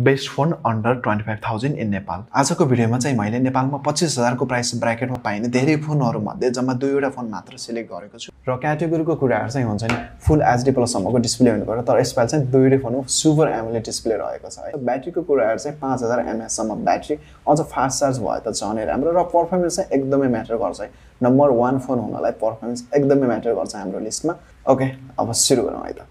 best phone under twenty five thousand in Nepal आजको भिडियोमा चाहिँ मैले नेपालमा पच्चिस हजारको प्राइस ब्राकेटमा पाइने धेरै फोनहरूमध्ये जम्मा दुईवटा फोन मात्र सिलेक्ट गरेको छु र क्याटेगोरीको कुराहरू चाहिँ हुन्छ नि फुल एचडी प्लससम्मको डिस्प्ले हुनु पऱ्यो तर यसपालि चाहिँ दुईवटै फोन सुपर एमएलए डिस्प्ले रहेको छ है ब्याट्रीको कुराहरू चाहिँ पाँच हजार एमएचसम्म ब्याट्री अझ फास्ट चार्ज भयो त झनै राम्रो र पर्फर्मेन्स चाहिँ एकदमै म्याटर गर्छ है नम्बर वान फोन हुनलाई पर्फर्मेन्स एकदमै म्याटर गर्छ हाम्रो लिस्टमा ओके अब सुरु गरौँ है त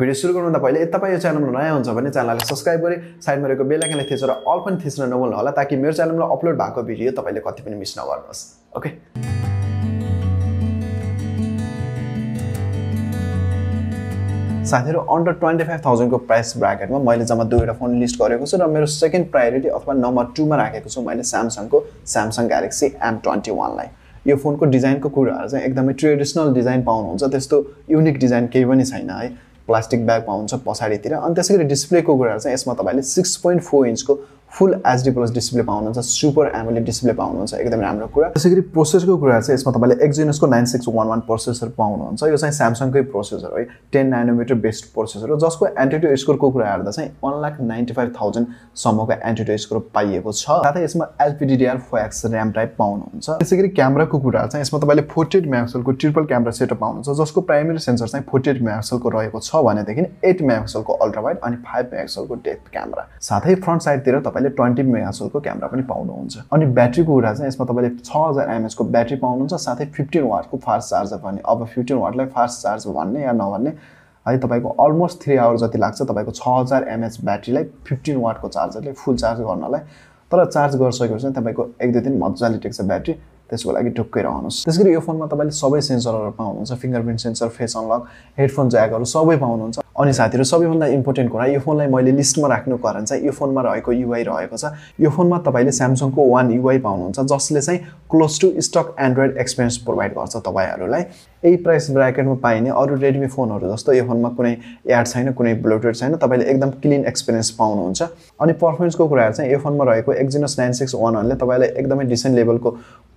भिडियो सुरु गर्नुभन्दा पहिले तपाईँ यो च्यानलमा नयाँ हुन्छ भने च्यानललाई सब्सक्राइब गरी साइडमा रहेको बेलायकनलाई थिचेर अल पनि थिच्न नबोल्नु होला ताकि मेरो च्यानलमा अपलोड भएको भिडियो तपाईँले कति पनि मिस नगर्नुहोस् ओके साथीहरू अन्डर ट्वेन्टी फाइभ थाउजन्डको प्राइस ब्राकेटमा मैले जम्मा दुईवटा फोन लिस्ट गरेको छु र मेरो सेकेन्ड प्रायोरिटी अथवा नम्बर टूमा राखेको छु मैले स्यामसङको स्यामसङ ग्यालेक्सी एम ट्वेन्टी वानलाई यो फोनको डिजाइनको कुराहरू चाहिँ एकदमै ट्रेडिसनल डिजाइन पाउनुहुन्छ त्यस्तो युनिक डिजाइन केही पनि छैन है प्लास्टिक ब्याग पाउँछ पछाडितिर अनि त्यसै गरी डिस्प्लेको कुराहरू चाहिँ यसमा तपाईँले सिक्स पोइन्ट फोर इन्चको फुल एचडी प्लस डिस्प्ले पाउनुहुन्छ सुपर एमोलेड डिस्प्ले पाउनुहुन्छ एकदम राम्रो कुरा त्यसै गरी प्रोसेसरको कुरा चाहिँ यसमा तपाईँले एक्जिनसको नाइन सिक्स वान वान प्रोसेसर पाउनुहुन्छ यो चाहिँ स्यामसङकै प्रोसेसर है टेन नाइनोमिटर बेस्ट प्रोसेसर हो जसको एन्टिटो स्कोरको कुरा हेर्दा चाहिँ वान लाख नाइन्टी फाइभ थाउजन्डसम्मको एन्टिटो स्कोर पाइएको छ साथै यसमा LPDDR four X RAM type पाउनुहुन्छ त्यसै गरी क्यामराको कुरा चाहिँ यसमा तपाईँले फोर्टी एट मेगापिक्सलको ट्रिपल क्यामरा सेटअप पाउनुहुन्छ जसको प्राइमेरी सेन्सर चाहिँ फोर्टी एट मेगापिक्सलको रहेको छ भनेदेखि एट मेगापिक्सलको अल्ट्रावाइड अनि फाइभ मेगापिक्सलको डेप्थ क्यामरा साथै फ्रन्ट साइडतिर तपाईँ तपाईँले ट्वेन्टी मेगासलको क्यामेरा पनि पाउनुहुन्छ अनि ब्याट्रीको कुरा चाहिँ यसमा तपाईँले छ हजार एमएचको ब्याट्री पाउनुहुन्छ साथै फिफ्टिन वाटको फास्ट चार्जर भन्ने अब फिफ्टिन वाटलाई फास्ट चार्ज भन्ने या नभन्ने है तपाईँको अलमोस्ट थ्री आवर जति लाग्छ तपाईँको छ हजार एमएच ब्याट्रीलाई फिफ्टिन वाटको चार्जरले फुल चार्ज गर्नलाई तर चार्ज गरिसकेपछि चाहिँ तपाईँको एक दुई दिन मजाले टेक्छ ब्याट्री त्यसको लागि ढुक्कै रहनुहोस् त्यस गरी यो फोनमा तपाईँले सबै सेन्सरहरू पाउनुहुन्छ fingerprint sensor face unlock headphone ज्याकहरू सबै पाउनुहुन्छ अनि साथीहरू सबैभन्दा इम्पोर्टेन्ट कुरा यो फोनलाई मैले लिस्टमा राख्नु कारण चाहिँ यो फोनमा रहेको युआई रहेको छ यो फोनमा तपाईँले स्यामसङको वान युआई पाउनुहुन्छ जसले चाहिँ close to stock Android experience provide गर्छ तपाईँहरूलाई यही प्राइस ब्राकेटमा पाइने अरू रेडमी फोनहरू जस्तो यो फोनमा कुनै एड छैन कुनै ब्लोटेड छैन तपाईँले एकदम क्लिन एक्सपिरियन्स पाउनुहुन्छ अनि पर्फर्मेन्सको कुराहरू चाहिँ यो फोनमा रहेको एक्जिनस नाइन सिक्स वानहरूले तपाईँलाई एकदमै डिसेन्ट लेभलको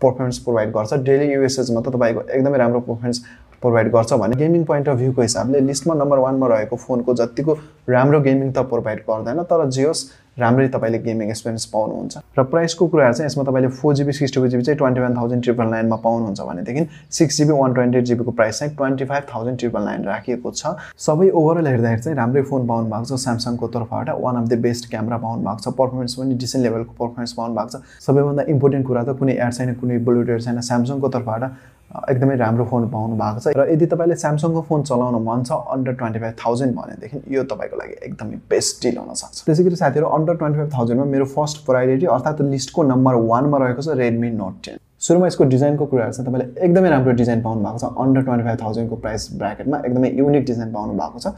पर्फर्मेन्स प्रोभाइड गर्छ डेली युएसएजमा त तपाईँको एकदमै राम्रो पर्फर्मेन्स प्रोभाइड गर्छ भने गेमिङ पोइन्ट अफ भ्यूको हिसाबले लिस्टमा नम्बर वानमा रहेको फोनको जतिको राम्रो गेमिङ त प्रोभाइड गर्दैन तर जियोस् राम्ररी तपाईँले गेमिङ एक्सपिरियन्स पाउनुहुन्छ र प्राइसको कुराहरू चाहिँ यसमा तपाईँले four GB six two GB चाहिँ ट्वेन्टी वान थाउजन्ड ट्रिपल नाइनमा पाउनुहुन्छ भनेदेखि six GB one twenty eight जिबीको प्राइस चाहिँ twenty five thousand triple nine राखिएको छ सबै ओभरअल हेर्दाखेरि चाहिँ राम्रै फोन पाउनु भएको छ स्यामसङको तर्फबाट one of the best camera पाउनु भएको छ पर्फर्मेन्स पनि डिसेन्ट लेभलको पर्फर्मेन्स पाउनु भएको छ सबैभन्दा इम्पोर्टेन्ट कुरा त कुनै एड छैन कुनै ब्लुटुथ छैन स्यामसङको तर्फबाट एकदमै राम्रो फोन पाउनु भएको छ र यदि तपाईँले स्यामसङको फोन चलाउन मन छ अन्डर ट्वेन्टी फाइभ थाउजन्ड भनेदेखि यो तपाईँको लागि एकदमै बेस्ट डिल हुनसक्छ त्यसै गरी साथीहरू अन्डर ट्वेन्टी फाइभ थाउजन्डमा मेरो फर्स्ट प्रायोरिटी अर्थात् लिस्टको नम्बर वानमा रहेको छ रेडमी नोट टेन सुरुमा यसको डिजाइनको कुराहरू चाहिँ तपाईँले एकदमै राम्रो डिजाइन पाउनु भएको छ अन्डर ट्वेन्टी फाइभ थाउजन्डको प्राइस ब्राकेटमा एकदमै युनिक डिजाइन पाउनु भएको छ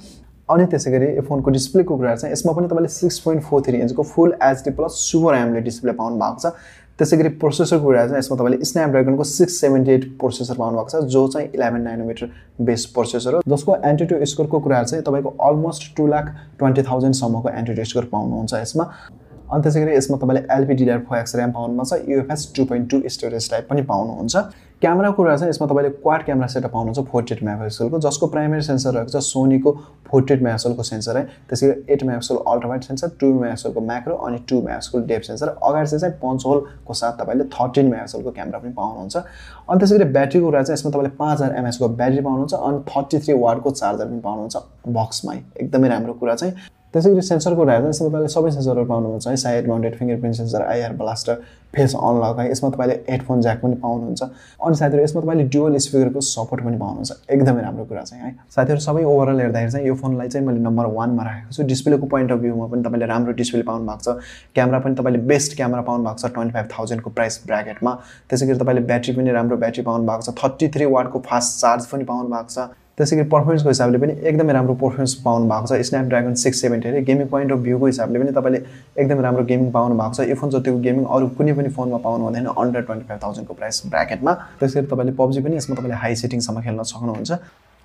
अनि त्यसै गरी यो फोनको डिस्प्लेको कुराहरू चाहिँ यसमा पनि तपाईँले सिक्स पोइन्ट फोर थ्री इन्चको full HD plus super AMOLED display पाउनु भएको छ त्यसै गरी प्रोसेसरको कुरा चाहिँ यसमा तपाईँले स्न्यापड्रेगनको सिक्स सेभेन्टी एट प्रोसेसर पाउनु भएको छ जो चाहिँ इलेभेन नाइनोमिटर बेस प्रोसेसर हो जसको एन्टिट्यु स्कोरको कुरा चाहिँ तपाईँको अलमोस्ट टु लाख ट्वेन्टी थाउजन्डसम्मको एन्टिट्यु स्कोर पाउनुहुन्छ यसमा अनि त्यसै गरी यसमा तपाईँले एलपिडिआर फोर एक्स ऱ्याम पाउनुहुन्छ UFS two point two storage type पनि पाउनुहुन्छ क्यामेराको कुरा छ यसमा तपाईँले क्वाड क्यामेरा सेटअप पाउनुहुन्छ फोर्टी एट मेगापिक्सलको जसको प्राइमेरी सेन्सर रहेको छ सोनीको फोर्टी एट मेगापिक्सलको सेन्सर है त्यसरी eight megapixel ultrawide sensor two मेगापिक्सलको म्याक्रो अनि टु मेगापिक्सलको डेप सेन्सर अगाडि चाहिँ पन्च होलको साथ तपाईँले थर्टिन मेगापिक्सलको क्यामेरा पनि पाउनुहुन्छ अनि त्यसै गरी ब्याट्रीको कुरा चाहिँ यसमा तपाईँले पाँच हजार एमएचको ब्याट्री पाउनुहुन्छ अनि थर्टी थ्री वाटको चार्जर पनि पाउनुहुन्छ बक्समा एकदमै राम्रो कुरा चाहिँ त्यसै गरी सेन्सर हेर्दा जस्तै तपाईँले सबै सेन्सरहरू पाउनुहुन्छ है side mounted fingerprint sensor IR blaster face unlock है यसमा तपाईँले हेडफोन ज्याक पनि पाउनुहुन्छ अनि साथीहरू यसमा तपाईँले डुवल स्पिकरको सपोर्ट पनि पाउनुहुन्छ एकदमै राम्रो कुरा चाहिँ है साथीहरू सबै ओभरअल हेर्दाखेरि चाहिँ यो फोनलाई चाहिँ मैले नम्बर वानमा राखेको छु डिस्प्लेको पोइन्ट अफ भ्यूमा पनि तपाईँले राम्रो डिस्प्ले पाउनु भएको छ क्यामरा पनि तपाईँले बेस्ट क्यामरा पाउनु भएको छ ट्वेन्टी फाइभ थाउजन्डको प्राइस ब्राकेटमा त्यसै गरी तपाईँले ब्याट्री पनि राम्रो ब्याट्री पाउनु भएको छ थर्टी थ्री वाटको फास्ट चार्ज पनि पाउनु भएको छ त्यसै गरी पर्फर्मेन्सको हिसाबले पनि एकदमै राम्रो पर्फर्मेन्स पाउनु भएको छ स्न्याप ड्रागन सिक्स सेभेन्टी अरे गेमिङ पोइन्ट अफ भ्यूको हिसाबले पनि तपाईँले एकदम राम्रो गेमिङ पाउनु भएको छ यो फोन जतिको गेमिङ अरू कुनै पनि फोनमा पाउनु हुँदैन अन्डर ट्वेन्टी फाइभ थाउजन्डको प्राइस ब्राकेटमा त्यसै गरी तपाईँले पब्जी पनि यसमा तपाईँले हाई सेटिङसम्म खेल्न सक्नुहुन्छ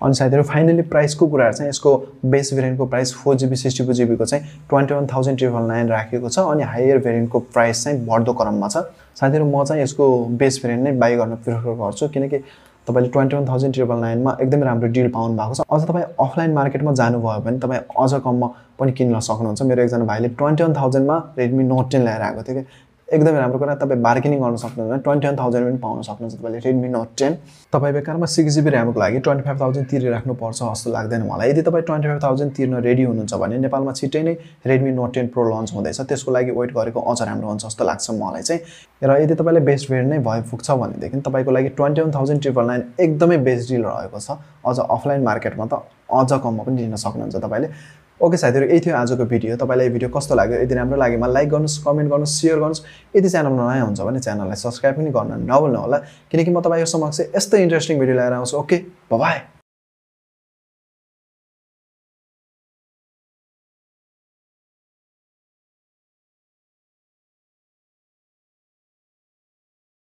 अनि साथीहरू फाइनली प्राइसको कुराहरू चाहिँ यसको बेस्ट भेरिएन्टको price four GB sixty two जिबीको चाहिँ twenty one thousand triple nine राखेको छ अनि हायर भेरिएन्टको प्राइस चाहिँ बढ्दो क्रममा छ साथीहरू म चाहिँ यसको बेस्ट भेरिएन्ट नै बाई गर्न प्रिफर गर्छु किनकि तपाईँले ट्वेन्टी वान थाउजन्ड ट्रिपल नाइनमा एकदमै राम्रो डिल पाउनु भएको छ अझ तपाईँ अफलाइन मार्केटमा जानुभयो भने तपाईँ अझ कममा पनि किन्न सक्नुहुन्छ मेरो एकजना भाइले ट्वेन्टी वान थाउजन्डमा रेडमी नोट टेन ल्याएर आएको थियो कि एकदमै राम्रो कुरा तपाईँ बार्गेनिङ गर्न सक्नुहुन्छ ट्वेन्टी वान थाउजन्ड पनि पाउन सक्नुहुन्छ तपाईँले रेडमी नोट टेन तपाईँ बेकारमा सिक्स जिबी ऱ्यामको लागि ट्वेन्टी फाइभ थाउजन्ड तिरिराख्नुपर्छ जस्तो लाग्दैन मलाई यदि तपाईँ ट्वेन्टी फाइभ थाउजन्ड तिर्न रेडी हुनुहुन्छ भने नेपालमा छिट्टै नै Redmi Note ten Pro launch हुँदैछ त्यसको लागि वेट गरेको अझ राम्रो हुन्छ जस्तो लाग्छ मलाई चाहिँ र यदि तपाईँले बेस्ट भेड नै भए पुग्छ भनेदेखि तपाईँको लागि twenty one thousand triple nine एकदमै बेस्ट डिल रहेको छ अझ अफलाइन मार्केटमा त अझ कममा पनि लिन सक्नुहुन्छ तपाईँले ओके साथीहरू यही थियो आजको भिडियो तपाईँलाई यो भिडियो कस्तो लाग्यो यदि राम्रो लाग्यो मलाई लाइक गर्नुहोस् कमेन्ट गर्नुहोस् सेयर गर्नुहोस् यदि च्यानलमा नयाँ हुन्छ भने च्यानललाई सब्सक्राइब पनि गर्न नभुल्नु होला किनकि म तपाईँको समक्ष यस्तै इन्ट्रेस्टिङ भिडियो ल्याएर आउँछु ओके बाई